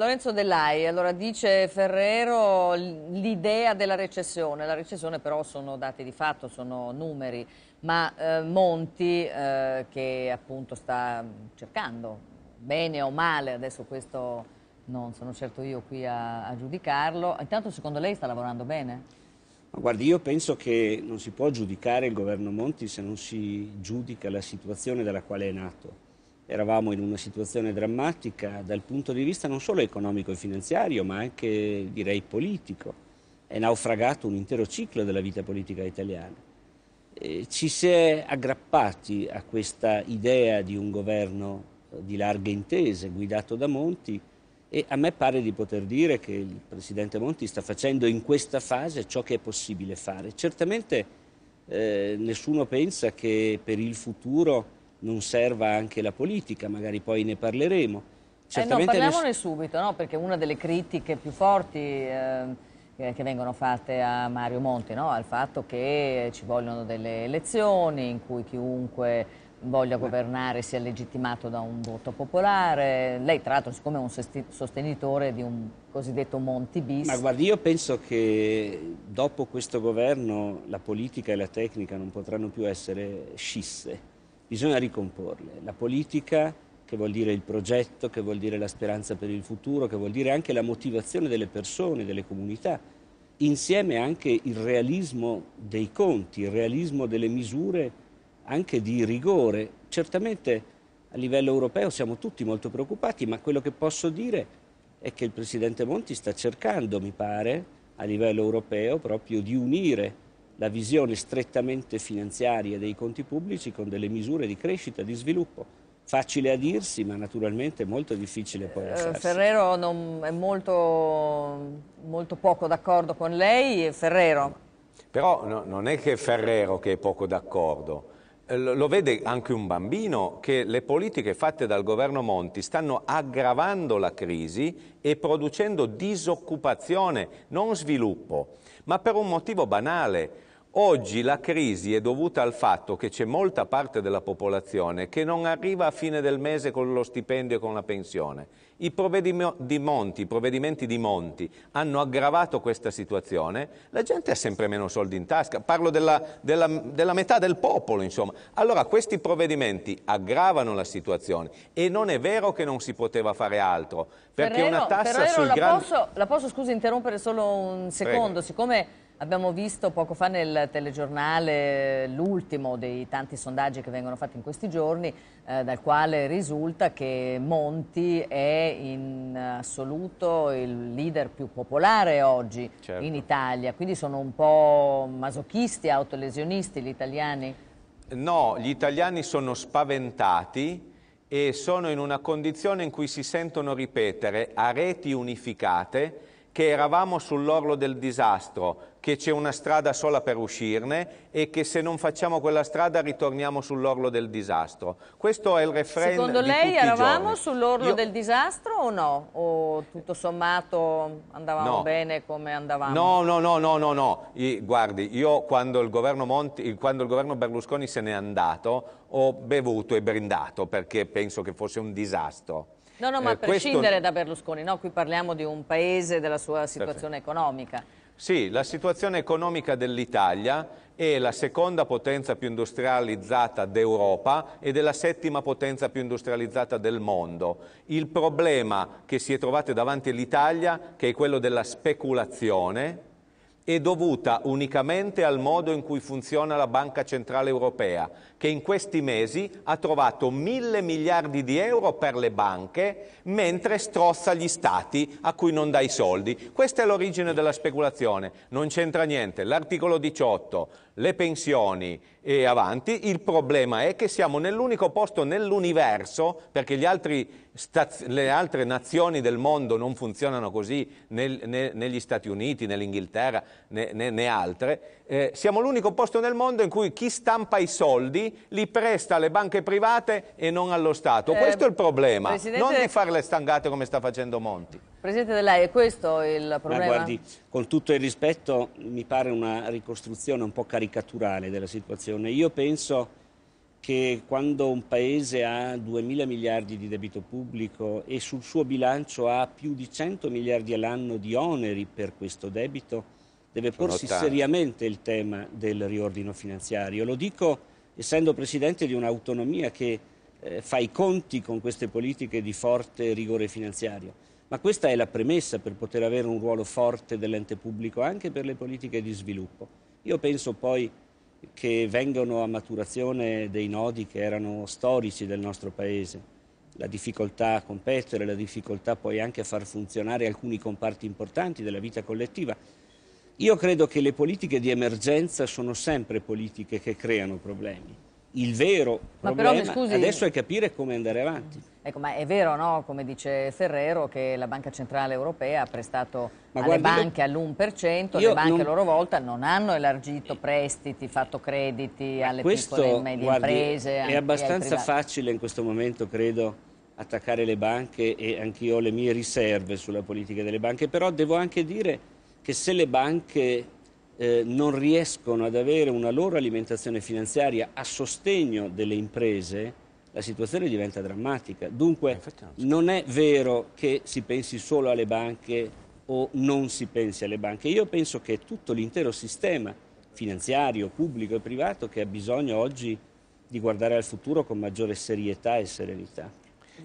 Lorenzo Dellai, allora dice Ferrero l'idea della recessione, la recessione però sono dati di fatto, sono numeri, ma eh, Monti eh, che appunto sta cercando, bene o male, adesso questo non sono certo io qui a, a giudicarlo, intanto secondo lei sta lavorando bene? Ma guardi, io penso che non si può giudicare il governo Monti se non si giudica la situazione dalla quale è nato eravamo in una situazione drammatica dal punto di vista non solo economico e finanziario, ma anche direi politico. È naufragato un intero ciclo della vita politica italiana. E ci si è aggrappati a questa idea di un governo eh, di larghe intese guidato da Monti e a me pare di poter dire che il presidente Monti sta facendo in questa fase ciò che è possibile fare. Certamente eh, nessuno pensa che per il futuro non serva anche la politica, magari poi ne parleremo. Certamente eh no, parliamone subito, no? perché una delle critiche più forti ehm, eh, che vengono fatte a Mario Monti, no? al fatto che ci vogliono delle elezioni in cui chiunque voglia Beh. governare sia legittimato da un voto popolare. Lei tra l'altro siccome è un sostenitore di un cosiddetto Monti bis... Ma guardi, io penso che dopo questo governo la politica e la tecnica non potranno più essere scisse bisogna ricomporle. La politica, che vuol dire il progetto, che vuol dire la speranza per il futuro, che vuol dire anche la motivazione delle persone, delle comunità, insieme anche il realismo dei conti, il realismo delle misure anche di rigore. Certamente a livello europeo siamo tutti molto preoccupati, ma quello che posso dire è che il Presidente Monti sta cercando, mi pare, a livello europeo proprio di unire la visione strettamente finanziaria dei conti pubblici con delle misure di crescita, di sviluppo. Facile a dirsi, ma naturalmente molto difficile poi da eh, farsi. Ferrero non, è molto, molto poco d'accordo con lei. Ferrero. Però no, non è che Ferrero che è poco d'accordo. Eh, lo vede anche un bambino che le politiche fatte dal governo Monti stanno aggravando la crisi e producendo disoccupazione, non sviluppo, ma per un motivo banale Oggi la crisi è dovuta al fatto che c'è molta parte della popolazione che non arriva a fine del mese con lo stipendio e con la pensione. I provvedimenti di Monti, provvedimenti di Monti hanno aggravato questa situazione, la gente ha sempre meno soldi in tasca, parlo della, della, della metà del popolo insomma. Allora questi provvedimenti aggravano la situazione e non è vero che non si poteva fare altro. Perché Ferrero, una tassa Ferrero, sui la grandi... Posso, la posso scusi interrompere solo un secondo, Prego. siccome Abbiamo visto poco fa nel telegiornale l'ultimo dei tanti sondaggi che vengono fatti in questi giorni, eh, dal quale risulta che Monti è in assoluto il leader più popolare oggi certo. in Italia. Quindi sono un po' masochisti, autolesionisti gli italiani? No, gli italiani sono spaventati e sono in una condizione in cui si sentono ripetere a reti unificate che eravamo sull'orlo del disastro, che c'è una strada sola per uscirne e che se non facciamo quella strada ritorniamo sull'orlo del disastro. Questo è il refrain Secondo lei eravamo sull'orlo Io... del disastro o no? O tutto sommato andavamo no. bene come andavamo? No, no, no, no, no, no. I, guardi, io quando il, Monti, quando il governo Berlusconi se n'è andato ho bevuto e brindato perché penso che fosse un disastro. No, no, eh, ma a eh, prescindere questo... da Berlusconi, no? qui parliamo di un paese, e della sua situazione Perfetto. economica. Sì, la situazione economica dell'Italia è la seconda potenza più industrializzata d'Europa ed è la settima potenza più industrializzata del mondo. Il problema che si è trovato davanti all'Italia, che è quello della speculazione, è dovuta unicamente al modo in cui funziona la Banca Centrale Europea, che in questi mesi ha trovato mille miliardi di euro per le banche, mentre strozza gli stati a cui non dà i soldi. Questa è l'origine della speculazione, non c'entra niente. L'articolo 18, le pensioni e avanti, il problema è che siamo nell'unico posto nell'universo, perché le altre nazioni del mondo non funzionano così, nel, ne, negli Stati Uniti, nell'Inghilterra, né, ne, ne, altre, eh, siamo l'unico posto nel mondo in cui chi stampa i soldi li presta alle banche private e non allo Stato. Eh, questo è il problema, Presidente... non di fare le stangate come sta facendo Monti. Presidente De Lei, è questo il problema? Ma guardi, con tutto il rispetto mi pare una ricostruzione un po' caricata caricaturale della situazione. Io penso che quando un paese ha 2 miliardi di debito pubblico e sul suo bilancio ha più di 100 miliardi all'anno di oneri per questo debito, deve Sono porsi tanti. seriamente il tema del riordino finanziario. Lo dico essendo presidente di un'autonomia che eh, fa i conti con queste politiche di forte rigore finanziario. Ma questa è la premessa per poter avere un ruolo forte dell'ente pubblico anche per le politiche di sviluppo. Io penso poi che vengano a maturazione dei nodi che erano storici del nostro Paese, la difficoltà a competere, la difficoltà poi anche a far funzionare alcuni comparti importanti della vita collettiva. Io credo che le politiche di emergenza sono sempre politiche che creano problemi il vero ma problema però, scusi, adesso è capire come andare avanti. Ecco, ma è vero, no? come dice Ferrero, che la Banca Centrale Europea ha prestato ma alle banche all'1%, le banche non... a loro volta non hanno elargito prestiti, fatto crediti alle questo, piccole e medie guardi, imprese. È abbastanza facile in questo momento, credo, attaccare le banche e anch'io ho le mie riserve sulla politica delle banche, però devo anche dire che se le banche eh, non riescono ad avere una loro alimentazione finanziaria a sostegno delle imprese, la situazione diventa drammatica. Dunque eh, non è vero che si pensi solo alle banche o non si pensi alle banche. Io penso che tutto l'intero sistema finanziario, pubblico e privato che ha bisogno oggi di guardare al futuro con maggiore serietà e serenità.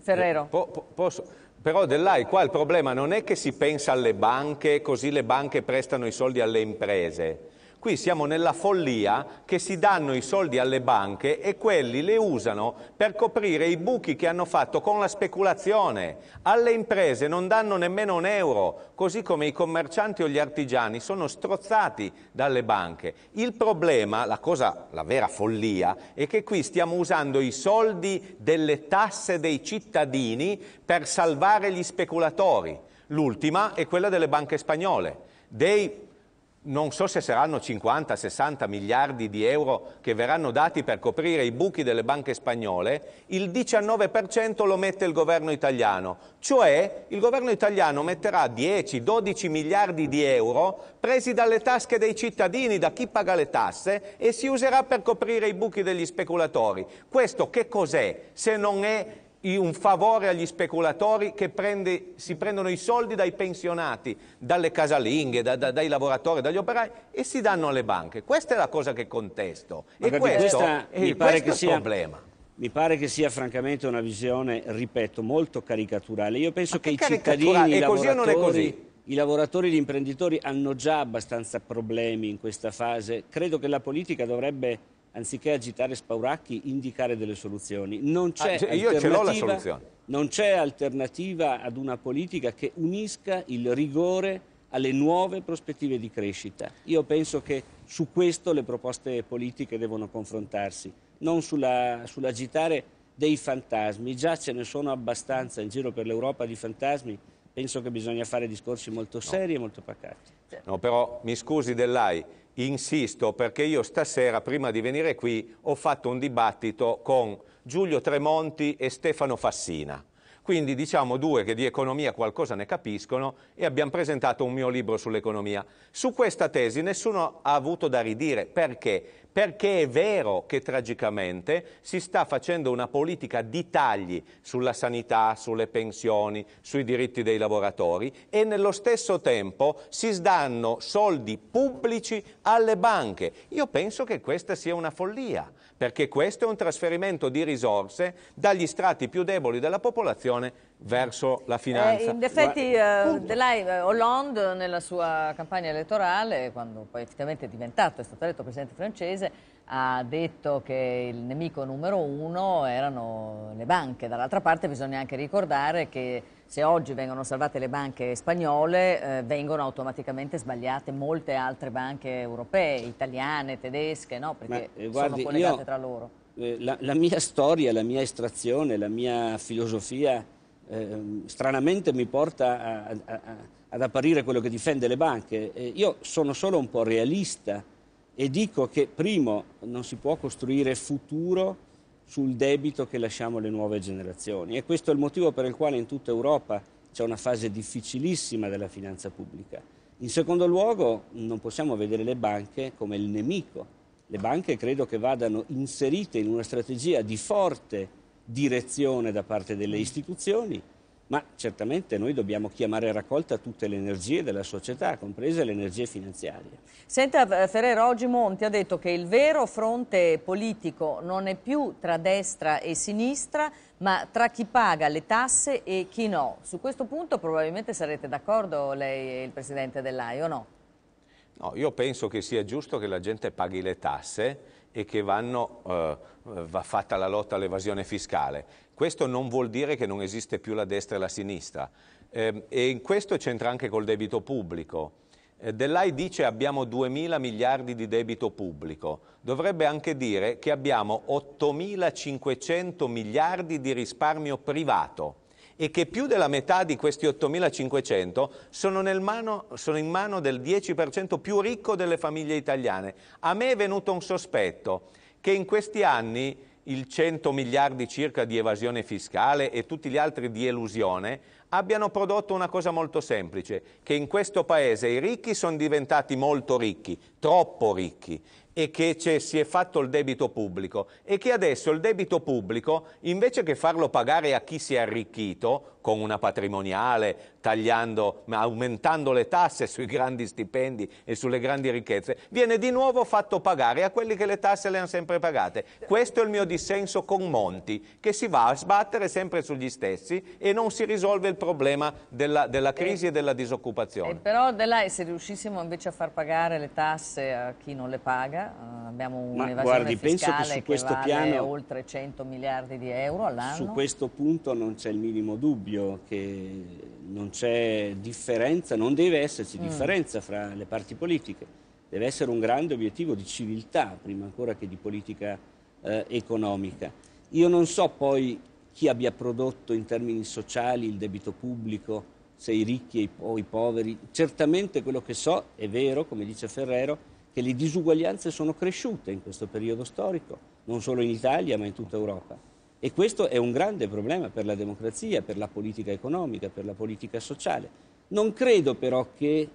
Ferrero. Eh, po, po, posso? Però dell'AI qua il problema non è che si pensa alle banche, così le banche prestano i soldi alle imprese. Qui siamo nella follia che si danno i soldi alle banche e quelli le usano per coprire i buchi che hanno fatto con la speculazione. Alle imprese non danno nemmeno un euro, così come i commercianti o gli artigiani sono strozzati dalle banche. Il problema, la cosa, la vera follia, è che qui stiamo usando i soldi delle tasse dei cittadini per salvare gli speculatori. L'ultima è quella delle banche spagnole, dei non so se saranno 50-60 miliardi di euro che verranno dati per coprire i buchi delle banche spagnole, il 19% lo mette il governo italiano, cioè il governo italiano metterà 10-12 miliardi di euro presi dalle tasche dei cittadini, da chi paga le tasse e si userà per coprire i buchi degli speculatori. Questo che cos'è se non è un favore agli speculatori che prende, si prendono i soldi dai pensionati, dalle casalinghe, da, da, dai lavoratori, dagli operai e si danno alle banche. Questa è la cosa che contesto Ma e questo, mi pare questo sia, il problema. Mi pare che sia francamente una visione, ripeto, molto caricaturale. Io penso che, che, i cittadini, i lavoratori, i lavoratori e gli imprenditori hanno già abbastanza problemi in questa fase. Credo che la politica dovrebbe anziché agitare spauracchi, indicare delle soluzioni. Non ah, c'è ah, io ce l'ho la soluzione. Non c'è alternativa ad una politica che unisca il rigore alle nuove prospettive di crescita. Io penso che su questo le proposte politiche devono confrontarsi, non sulla, sull'agitare dei fantasmi. Già ce ne sono abbastanza in giro per l'Europa di fantasmi. Penso che bisogna fare discorsi molto seri no. e molto pacati. No, però mi scusi Dell'AI, insisto perché io stasera, prima di venire qui, ho fatto un dibattito con Giulio Tremonti e Stefano Fassina quindi diciamo due che di economia qualcosa ne capiscono e abbiamo presentato un mio libro sull'economia. Su questa tesi nessuno ha avuto da ridire, perché? Perché è vero che tragicamente si sta facendo una politica di tagli sulla sanità, sulle pensioni, sui diritti dei lavoratori e nello stesso tempo si sdanno soldi pubblici alle banche. Io penso che questa sia una follia, perché questo è un trasferimento di risorse dagli strati più deboli della popolazione attenzione verso la eh, finanza. Eh, in effetti eh, lei, eh, Hollande nella sua campagna elettorale, quando poi effettivamente è diventato, è stato eletto presidente francese, ha detto che il nemico numero uno erano le banche. Dall'altra parte bisogna anche ricordare che se oggi vengono salvate le banche spagnole, eh, vengono automaticamente sbagliate molte altre banche europee, italiane, tedesche, no? perché Ma, eh, guardi, sono collegate io... tra loro eh, la, la, mia storia, la mia estrazione, la mia filosofia eh, stranamente mi porta a, a, a, ad apparire quello che difende le banche. Eh, io sono solo un po' realista e dico che, primo, non si può costruire futuro sul debito che lasciamo alle nuove generazioni e questo è il motivo per il quale in tutta Europa c'è una fase difficilissima della finanza pubblica. In secondo luogo, non possiamo vedere le banche come il nemico le banche credo che vadano inserite in una strategia di forte direzione da parte delle mm. istituzioni, ma certamente noi dobbiamo chiamare a raccolta tutte le energie della società, comprese le energie finanziarie. Senta, Ferrero, oggi Monti ha detto che il vero fronte politico non è più tra destra e sinistra, ma tra chi paga le tasse e chi no. Su questo punto probabilmente sarete d'accordo lei e il Presidente dell'AI, o no? No, io penso che sia giusto che la gente paghi le tasse e che vanno, eh, va fatta la lotta all'evasione fiscale. Questo non vuol dire che non esiste più la destra e la sinistra. Eh, e in questo c'entra anche col debito pubblico. Eh, Dell'AI dice abbiamo 2 mila miliardi di debito pubblico. Dovrebbe anche dire che abbiamo 8 miliardi di risparmio privato e che più della metà di questi 8.500 sono, mano, sono in mano del 10% più ricco delle famiglie italiane. A me è venuto un sospetto che in questi anni il 100 miliardi circa di evasione fiscale e tutti gli altri di elusione abbiano prodotto una cosa molto semplice, che in questo paese i ricchi sono diventati molto ricchi, troppo ricchi, e che si è fatto il debito pubblico e che adesso il debito pubblico invece che farlo pagare a chi si è arricchito con una patrimoniale, tagliando, aumentando le tasse sui grandi stipendi e sulle grandi ricchezze, viene di nuovo fatto pagare a quelli che le tasse le hanno sempre pagate. Questo è il mio dissenso con Monti, che si va a sbattere sempre sugli stessi e non si risolve il problema della, della eh, crisi e, e, della disoccupazione. Eh, e però De Lai, se riuscissimo invece a far pagare le tasse a chi non le paga, eh, abbiamo un'evasione fiscale che, su questo vale piano, oltre 100 miliardi di euro all'anno. Su questo punto non c'è il minimo dubbio che non c'è differenza, non deve esserci mm. differenza fra le parti politiche, deve essere un grande obiettivo di civiltà prima ancora che di politica eh, economica. Io non so poi chi abbia prodotto in termini sociali il debito pubblico, se i ricchi o i poveri, certamente quello che so è vero, come dice Ferrero, che le disuguaglianze sono cresciute in questo periodo storico, non solo in Italia ma in tutta Europa. E questo è un grande problema per la democrazia, per la politica economica, per la politica sociale. Non credo però che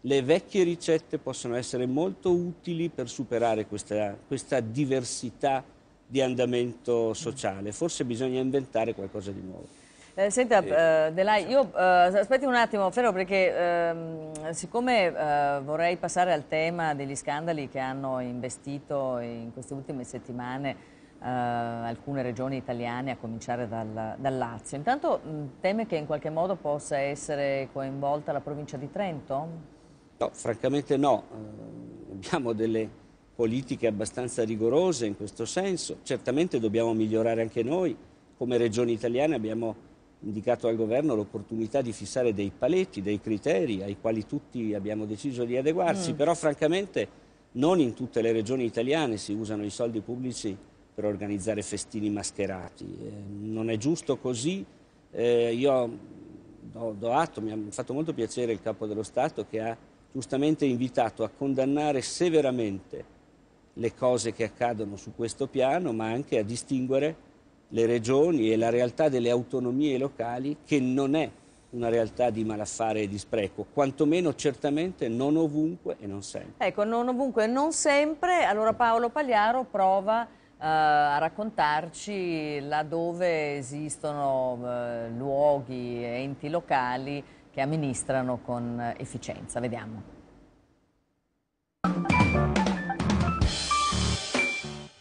le vecchie ricette possano essere molto utili per superare questa, questa diversità di andamento sociale. Forse bisogna inventare qualcosa di nuovo. Eh, senta, eh, eh Delai, diciamo. io eh, aspetti un attimo, Ferro, perché ehm, siccome eh, vorrei passare al tema degli scandali che hanno investito in queste ultime settimane Uh, alcune regioni italiane, a cominciare dal, dal Lazio. Intanto mh, mm, teme che in qualche modo possa essere coinvolta la provincia di Trento? No, francamente no. Uh, abbiamo delle politiche abbastanza rigorose in questo senso. Certamente dobbiamo migliorare anche noi. Come regioni italiane abbiamo indicato al governo l'opportunità di fissare dei paletti, dei criteri ai quali tutti abbiamo deciso di adeguarsi, mm. però francamente non in tutte le regioni italiane si usano i soldi pubblici per organizzare festini mascherati. Eh, non è giusto così. Eh, io do, do atto, mi ha fatto molto piacere il Capo dello Stato che ha giustamente invitato a condannare severamente le cose che accadono su questo piano, ma anche a distinguere le regioni e la realtà delle autonomie locali che non è una realtà di malaffare e di spreco, quantomeno certamente non ovunque e non sempre. Ecco, non ovunque e non sempre, allora Paolo Pagliaro prova eh, a raccontarci laddove esistono eh, luoghi, enti locali che amministrano con efficienza. Vediamo.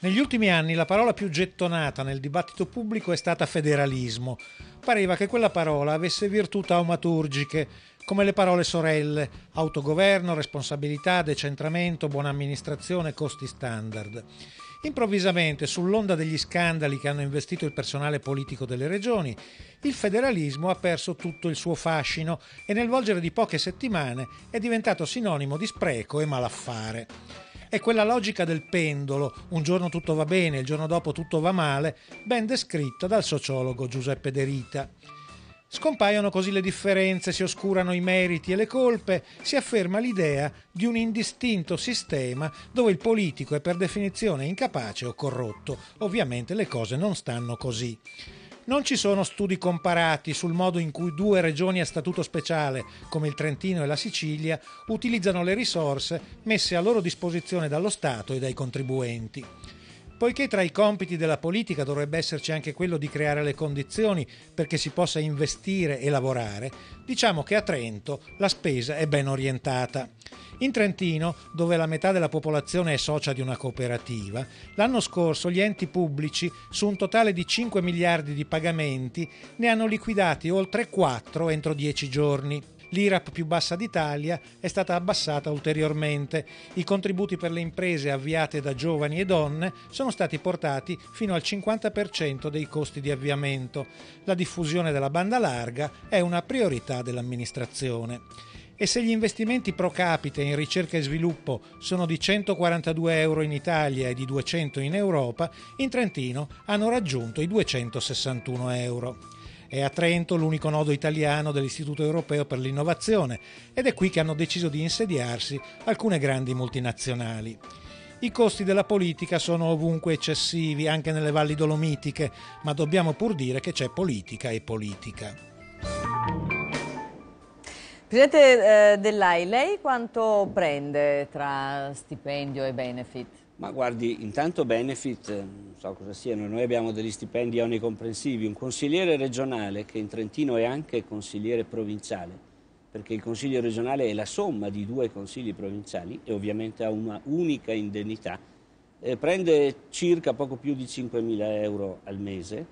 Negli ultimi anni la parola più gettonata nel dibattito pubblico è stata federalismo. Pareva che quella parola avesse virtù taumaturgiche, come le parole sorelle, autogoverno, responsabilità, decentramento, buona amministrazione, costi standard. Improvvisamente, sull'onda degli scandali che hanno investito il personale politico delle regioni, il federalismo ha perso tutto il suo fascino e nel volgere di poche settimane è diventato sinonimo di spreco e malaffare. È quella logica del pendolo, un giorno tutto va bene, il giorno dopo tutto va male, ben descritta dal sociologo Giuseppe Derita. Scompaiono così le differenze, si oscurano i meriti e le colpe, si afferma l'idea di un indistinto sistema dove il politico è per definizione incapace o corrotto. Ovviamente le cose non stanno così. Non ci sono studi comparati sul modo in cui due regioni a statuto speciale, come il Trentino e la Sicilia, utilizzano le risorse messe a loro disposizione dallo Stato e dai contribuenti. Poiché tra i compiti della politica dovrebbe esserci anche quello di creare le condizioni perché si possa investire e lavorare, diciamo che a Trento la spesa è ben orientata. In Trentino, dove la metà della popolazione è socia di una cooperativa, l'anno scorso gli enti pubblici, su un totale di 5 miliardi di pagamenti, ne hanno liquidati oltre 4 entro 10 giorni l'IRAP più bassa d'Italia è stata abbassata ulteriormente. I contributi per le imprese avviate da giovani e donne sono stati portati fino al 50% dei costi di avviamento. La diffusione della banda larga è una priorità dell'amministrazione e se gli investimenti pro capite in ricerca e sviluppo sono di 142 euro in Italia e di 200 in Europa, in Trentino hanno raggiunto i 261 euro. È a Trento l'unico nodo italiano dell'Istituto europeo per l'innovazione ed è qui che hanno deciso di insediarsi alcune grandi multinazionali. I costi della politica sono ovunque eccessivi, anche nelle valli dolomitiche, ma dobbiamo pur dire che c'è politica e politica. Presidente eh, Dell'AI, lei quanto prende tra stipendio e benefit? Ma guardi, intanto benefit, eh, non so cosa siano, noi abbiamo degli stipendi onnicomprensivi, un consigliere regionale che in Trentino è anche consigliere provinciale, perché il consiglio regionale è la somma di due consigli provinciali e ovviamente ha una unica indennità, eh, prende circa poco più di 5.000 euro al mese,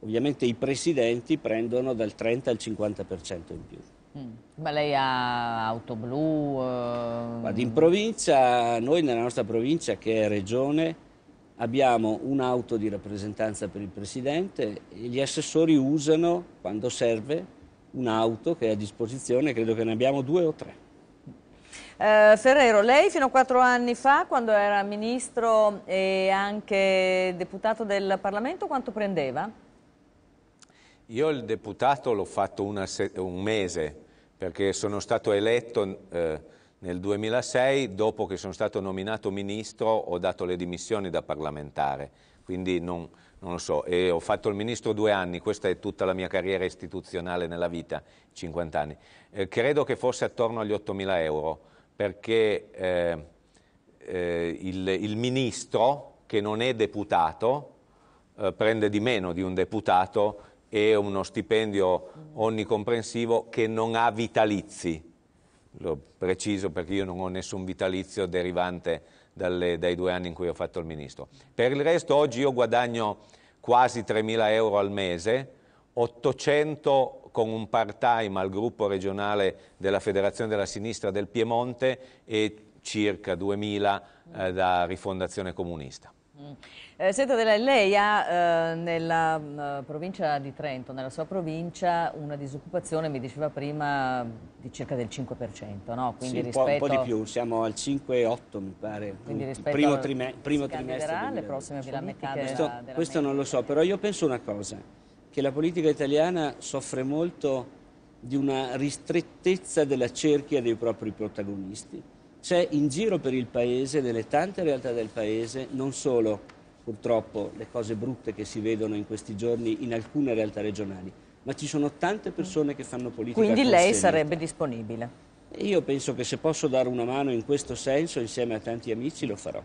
ovviamente i presidenti prendono dal 30 al 50% in più. Mm. Ma lei ha auto blu? Eh... Guarda, in provincia, noi nella nostra provincia che è regione, abbiamo un'auto di rappresentanza per il presidente e gli assessori usano, quando serve, un'auto che è a disposizione, credo che ne abbiamo due o tre. Eh, Ferrero, lei fino a quattro anni fa, quando era ministro e anche deputato del Parlamento, quanto prendeva? Io il deputato l'ho fatto una, un mese, perché sono stato eletto eh, nel 2006, dopo che sono stato nominato ministro ho dato le dimissioni da parlamentare, quindi non, non lo so, e ho fatto il ministro due anni, questa è tutta la mia carriera istituzionale nella vita, 50 anni. Eh, credo che fosse attorno agli 8.000 euro, perché eh, eh, il, il, ministro, che non è deputato, eh, prende di meno di un deputato e uno stipendio onnicomprensivo che non ha vitalizi. Lo preciso perché io non ho nessun vitalizio derivante dalle, dai due anni in cui ho fatto il ministro. Per il resto oggi io guadagno quasi 3.000 euro al mese, 800 con un part-time al gruppo regionale della Federazione della Sinistra del Piemonte e circa 2.000 eh, da Rifondazione Comunista. Mm. Eh, senta lei ha eh, nella mm, provincia di Trento, nella sua provincia, una disoccupazione, mi diceva prima, di circa del 5%, no? Quindi sì, rispetto... un, po', di più, siamo al 5,8 mi pare, Quindi rispetto il primo, trime... primo trimestre. le prossime politiche questo, della, della questo non lo so, però io penso una cosa, che la politica italiana soffre molto di una ristrettezza della cerchia dei propri protagonisti c'è in giro per il paese, nelle tante realtà del paese, non solo purtroppo le cose brutte che si vedono in questi giorni in alcune realtà regionali, ma ci sono tante persone che fanno politica. Quindi lei sarebbe disponibile? Io penso che se posso dare una mano in questo senso, insieme a tanti amici, lo farò.